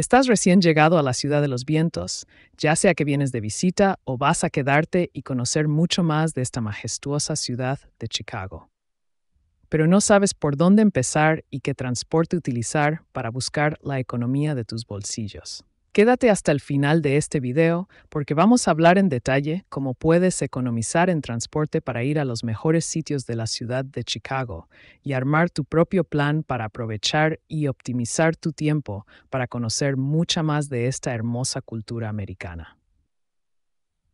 Estás recién llegado a la ciudad de los vientos, ya sea que vienes de visita o vas a quedarte y conocer mucho más de esta majestuosa ciudad de Chicago. Pero no sabes por dónde empezar y qué transporte utilizar para buscar la economía de tus bolsillos. Quédate hasta el final de este video porque vamos a hablar en detalle cómo puedes economizar en transporte para ir a los mejores sitios de la ciudad de Chicago y armar tu propio plan para aprovechar y optimizar tu tiempo para conocer mucha más de esta hermosa cultura americana.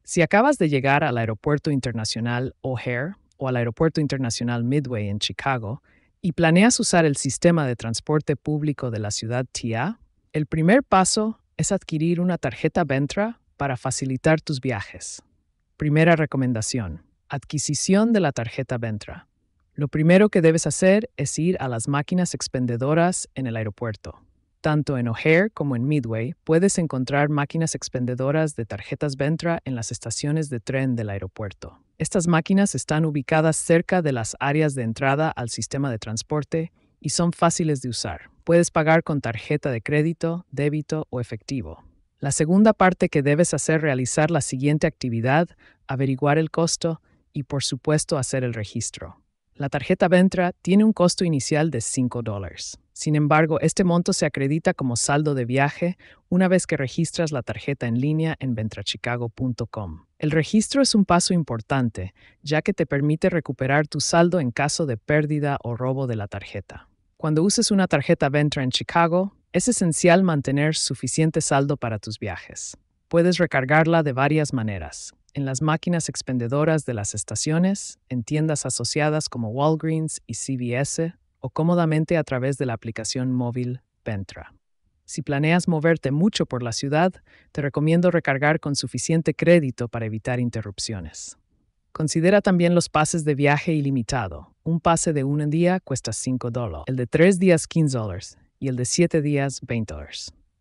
Si acabas de llegar al Aeropuerto Internacional O'Hare o al Aeropuerto Internacional Midway en Chicago y planeas usar el sistema de transporte público de la ciudad TIA, el primer paso es adquirir una tarjeta Ventra para facilitar tus viajes. Primera recomendación. Adquisición de la tarjeta Ventra. Lo primero que debes hacer es ir a las máquinas expendedoras en el aeropuerto. Tanto en O'Hare como en Midway puedes encontrar máquinas expendedoras de tarjetas Ventra en las estaciones de tren del aeropuerto. Estas máquinas están ubicadas cerca de las áreas de entrada al sistema de transporte y son fáciles de usar. Puedes pagar con tarjeta de crédito, débito o efectivo. La segunda parte que debes hacer realizar la siguiente actividad, averiguar el costo y por supuesto hacer el registro. La tarjeta Ventra tiene un costo inicial de $5 sin embargo, este monto se acredita como saldo de viaje una vez que registras la tarjeta en línea en ventrachicago.com. El registro es un paso importante, ya que te permite recuperar tu saldo en caso de pérdida o robo de la tarjeta. Cuando uses una tarjeta Ventra en Chicago, es esencial mantener suficiente saldo para tus viajes. Puedes recargarla de varias maneras, en las máquinas expendedoras de las estaciones, en tiendas asociadas como Walgreens y CVS, cómodamente a través de la aplicación móvil Ventra. Si planeas moverte mucho por la ciudad, te recomiendo recargar con suficiente crédito para evitar interrupciones. Considera también los pases de viaje ilimitado. Un pase de un día cuesta 5 el de 3 días 15 y el de 7 días 20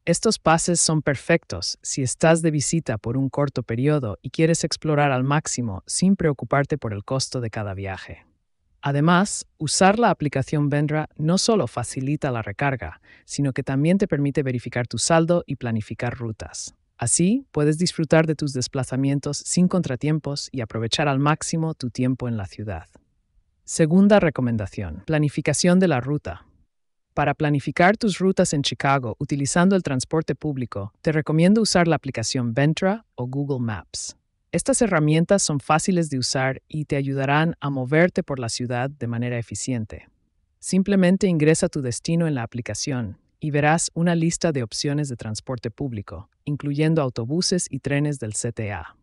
Estos pases son perfectos si estás de visita por un corto periodo y quieres explorar al máximo sin preocuparte por el costo de cada viaje. Además, usar la aplicación Ventra no solo facilita la recarga, sino que también te permite verificar tu saldo y planificar rutas. Así, puedes disfrutar de tus desplazamientos sin contratiempos y aprovechar al máximo tu tiempo en la ciudad. Segunda recomendación. Planificación de la ruta. Para planificar tus rutas en Chicago utilizando el transporte público, te recomiendo usar la aplicación Ventra o Google Maps. Estas herramientas son fáciles de usar y te ayudarán a moverte por la ciudad de manera eficiente. Simplemente ingresa tu destino en la aplicación y verás una lista de opciones de transporte público, incluyendo autobuses y trenes del CTA.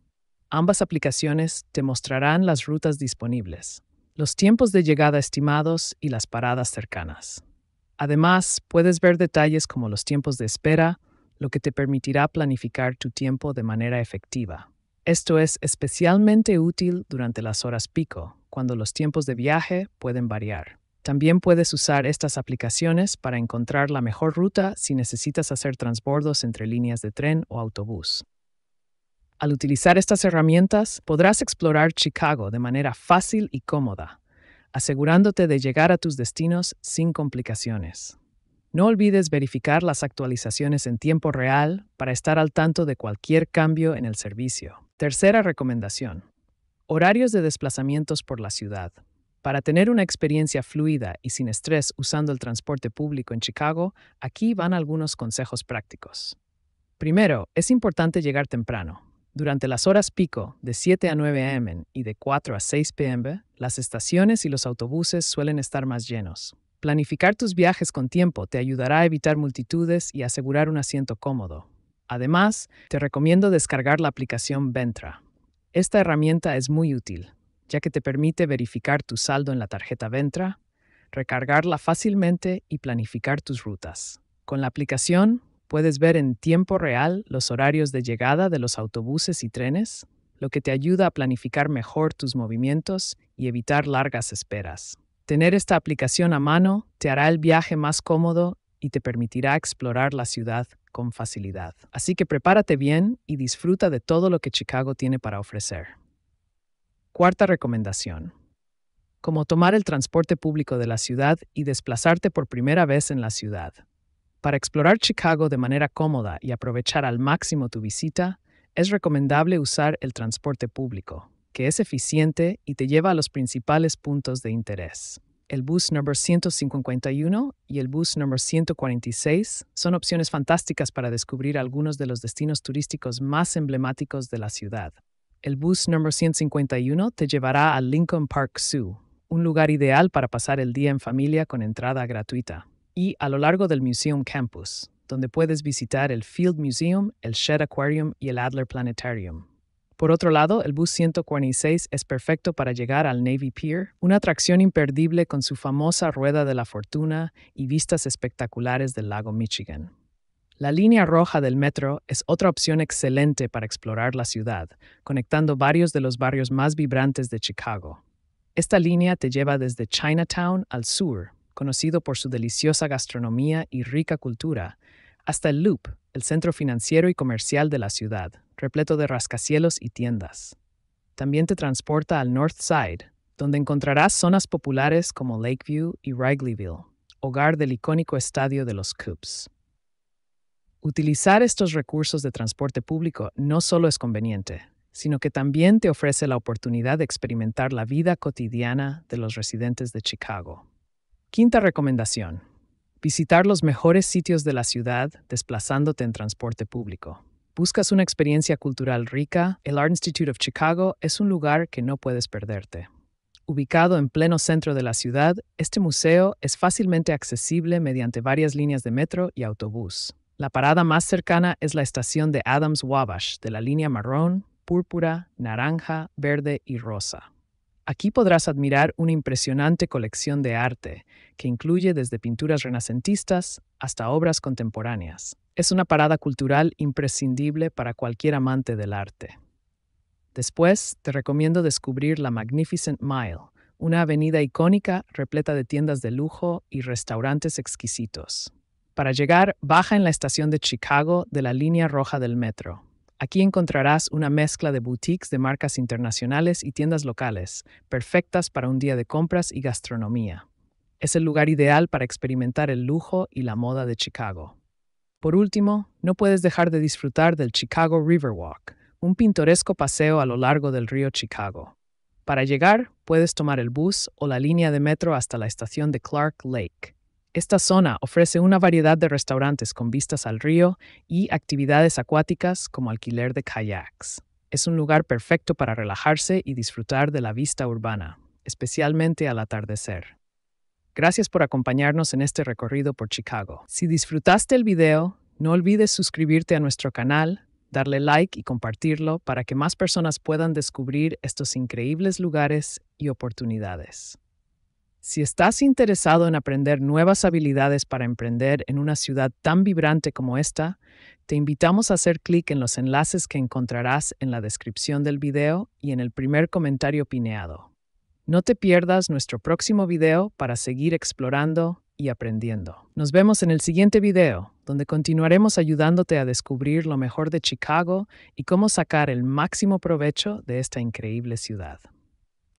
Ambas aplicaciones te mostrarán las rutas disponibles, los tiempos de llegada estimados y las paradas cercanas. Además, puedes ver detalles como los tiempos de espera, lo que te permitirá planificar tu tiempo de manera efectiva. Esto es especialmente útil durante las horas pico, cuando los tiempos de viaje pueden variar. También puedes usar estas aplicaciones para encontrar la mejor ruta si necesitas hacer transbordos entre líneas de tren o autobús. Al utilizar estas herramientas, podrás explorar Chicago de manera fácil y cómoda, asegurándote de llegar a tus destinos sin complicaciones. No olvides verificar las actualizaciones en tiempo real para estar al tanto de cualquier cambio en el servicio. Tercera recomendación. Horarios de desplazamientos por la ciudad. Para tener una experiencia fluida y sin estrés usando el transporte público en Chicago, aquí van algunos consejos prácticos. Primero, es importante llegar temprano. Durante las horas pico, de 7 a 9 am y de 4 a 6 pm, las estaciones y los autobuses suelen estar más llenos. Planificar tus viajes con tiempo te ayudará a evitar multitudes y asegurar un asiento cómodo. Además, te recomiendo descargar la aplicación Ventra. Esta herramienta es muy útil, ya que te permite verificar tu saldo en la tarjeta Ventra, recargarla fácilmente y planificar tus rutas. Con la aplicación puedes ver en tiempo real los horarios de llegada de los autobuses y trenes, lo que te ayuda a planificar mejor tus movimientos y evitar largas esperas. Tener esta aplicación a mano te hará el viaje más cómodo y te permitirá explorar la ciudad con facilidad. Así que prepárate bien y disfruta de todo lo que Chicago tiene para ofrecer. Cuarta recomendación. Como tomar el transporte público de la ciudad y desplazarte por primera vez en la ciudad. Para explorar Chicago de manera cómoda y aprovechar al máximo tu visita, es recomendable usar el transporte público, que es eficiente y te lleva a los principales puntos de interés el bus número 151 y el bus número 146 son opciones fantásticas para descubrir algunos de los destinos turísticos más emblemáticos de la ciudad. El bus número 151 te llevará al Lincoln Park Zoo, un lugar ideal para pasar el día en familia con entrada gratuita, y a lo largo del Museum Campus, donde puedes visitar el Field Museum, el Shedd Aquarium y el Adler Planetarium. Por otro lado, el bus 146 es perfecto para llegar al Navy Pier, una atracción imperdible con su famosa Rueda de la Fortuna y vistas espectaculares del lago Michigan. La línea roja del metro es otra opción excelente para explorar la ciudad, conectando varios de los barrios más vibrantes de Chicago. Esta línea te lleva desde Chinatown al sur, conocido por su deliciosa gastronomía y rica cultura, hasta el Loop, el centro financiero y comercial de la ciudad repleto de rascacielos y tiendas. También te transporta al North Side, donde encontrarás zonas populares como Lakeview y Wrigleyville, hogar del icónico estadio de los Cubs. Utilizar estos recursos de transporte público no solo es conveniente, sino que también te ofrece la oportunidad de experimentar la vida cotidiana de los residentes de Chicago. Quinta recomendación. Visitar los mejores sitios de la ciudad desplazándote en transporte público buscas una experiencia cultural rica, el Art Institute of Chicago es un lugar que no puedes perderte. Ubicado en pleno centro de la ciudad, este museo es fácilmente accesible mediante varias líneas de metro y autobús. La parada más cercana es la estación de Adams Wabash de la línea marrón, púrpura, naranja, verde y rosa. Aquí podrás admirar una impresionante colección de arte que incluye desde pinturas renacentistas hasta obras contemporáneas. Es una parada cultural imprescindible para cualquier amante del arte. Después, te recomiendo descubrir la Magnificent Mile, una avenida icónica repleta de tiendas de lujo y restaurantes exquisitos. Para llegar, baja en la estación de Chicago de la línea roja del metro. Aquí encontrarás una mezcla de boutiques de marcas internacionales y tiendas locales, perfectas para un día de compras y gastronomía. Es el lugar ideal para experimentar el lujo y la moda de Chicago. Por último, no puedes dejar de disfrutar del Chicago Riverwalk, un pintoresco paseo a lo largo del río Chicago. Para llegar, puedes tomar el bus o la línea de metro hasta la estación de Clark Lake. Esta zona ofrece una variedad de restaurantes con vistas al río y actividades acuáticas como alquiler de kayaks. Es un lugar perfecto para relajarse y disfrutar de la vista urbana, especialmente al atardecer. Gracias por acompañarnos en este recorrido por Chicago. Si disfrutaste el video, no olvides suscribirte a nuestro canal, darle like y compartirlo para que más personas puedan descubrir estos increíbles lugares y oportunidades. Si estás interesado en aprender nuevas habilidades para emprender en una ciudad tan vibrante como esta, te invitamos a hacer clic en los enlaces que encontrarás en la descripción del video y en el primer comentario pineado. No te pierdas nuestro próximo video para seguir explorando y aprendiendo. Nos vemos en el siguiente video, donde continuaremos ayudándote a descubrir lo mejor de Chicago y cómo sacar el máximo provecho de esta increíble ciudad.